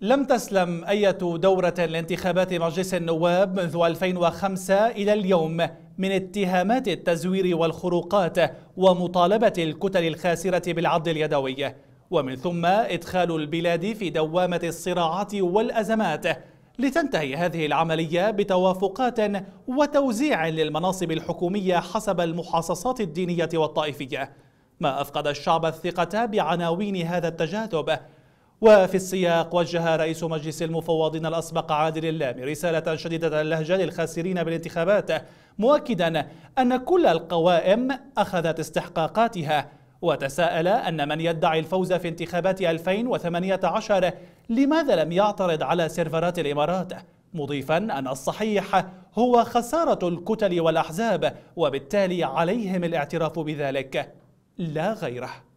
لم تسلم أي دورة لانتخابات مجلس النواب منذ 2005 إلى اليوم من اتهامات التزوير والخروقات ومطالبة الكتل الخاسرة بالعض اليدوي ومن ثم إدخال البلاد في دوامة الصراعات والأزمات لتنتهي هذه العملية بتوافقات وتوزيع للمناصب الحكومية حسب المحاصصات الدينية والطائفية ما أفقد الشعب الثقة بعناوين هذا التجاذب وفي السياق وجه رئيس مجلس المفوضين الأسبق عادل اللامي رسالة شديدة اللهجة للخاسرين بالانتخابات مؤكدا أن كل القوائم أخذت استحقاقاتها وتساءل أن من يدعي الفوز في انتخابات 2018 لماذا لم يعترض على سيرفرات الإمارات مضيفا أن الصحيح هو خسارة الكتل والأحزاب وبالتالي عليهم الاعتراف بذلك لا غيره